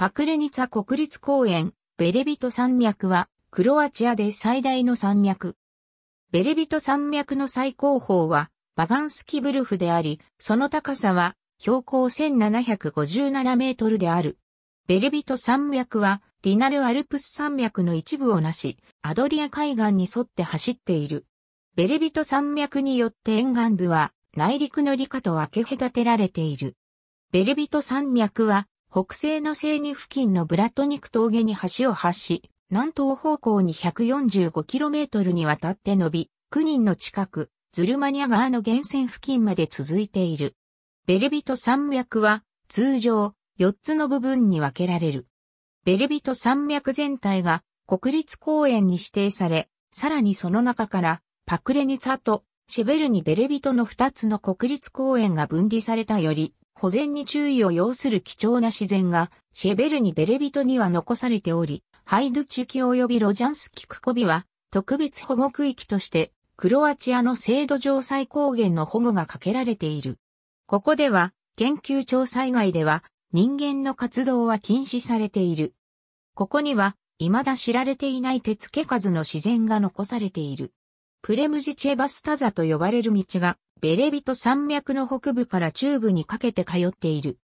パクレニツァ国立公園、ベレビト山脈は、クロアチアで最大の山脈。ベレビト山脈の最高峰は、バガンスキブルフであり、その高さは、標高1757メートルである。ベレビト山脈は、ディナルアルプス山脈の一部をなし、アドリア海岸に沿って走っている。ベレビト山脈によって沿岸部は、内陸の理科と分け隔てられている。ベレビト山脈は、北西の西に付近のブラットニク峠に橋を発し、南東方向に 145km にわたって伸び、9人の近く、ズルマニア川の源泉付近まで続いている。ベレビト山脈は、通常、4つの部分に分けられる。ベレビト山脈全体が、国立公園に指定され、さらにその中から、パクレニツァと、シェベルニベレビトの2つの国立公園が分離されたより、保全に注意を要する貴重な自然が、シェベルニ・ベレビトには残されており、ハイドゥチュキ及びロジャンスキクコビは、特別保護区域として、クロアチアの制度上最高限の保護がかけられている。ここでは、研究調査以外では、人間の活動は禁止されている。ここには、未だ知られていない手付け数の自然が残されている。プレムジチェバスタザと呼ばれる道が、ベレビト山脈の北部から中部にかけて通っている。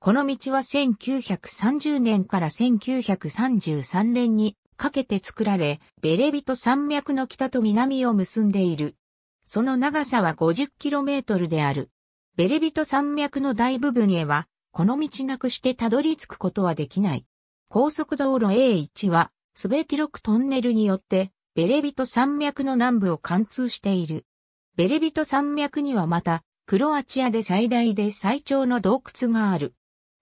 この道は1930年から1933年にかけて作られ、ベレビト山脈の北と南を結んでいる。その長さは 50km である。ベレビト山脈の大部分へは、この道なくしてたどり着くことはできない。高速道路 A1 は、すべロクトンネルによってベレビト山脈の南部を貫通している。ベレビト山脈にはまた、クロアチアで最大で最長の洞窟がある。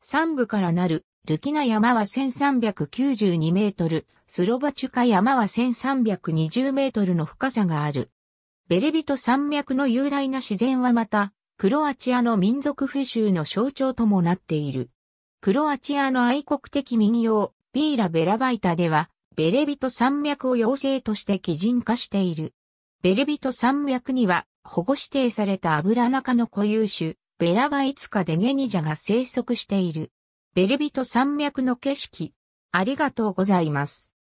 山部からなるルキナ山は1392メートル、スロバチュカ山は1320メートルの深さがある。ベレビト山脈の雄大な自然はまた、クロアチアの民族風習の象徴ともなっている。クロアチアの愛国的民謡、ビーラ・ベラバイタでは、ベレビト山脈を妖精として基人化している。ベレビト山脈には保護指定されたアブラナ科の固有種、ベラバイツカデゲニジャが生息している。ベレビト山脈の景色。ありがとうございます。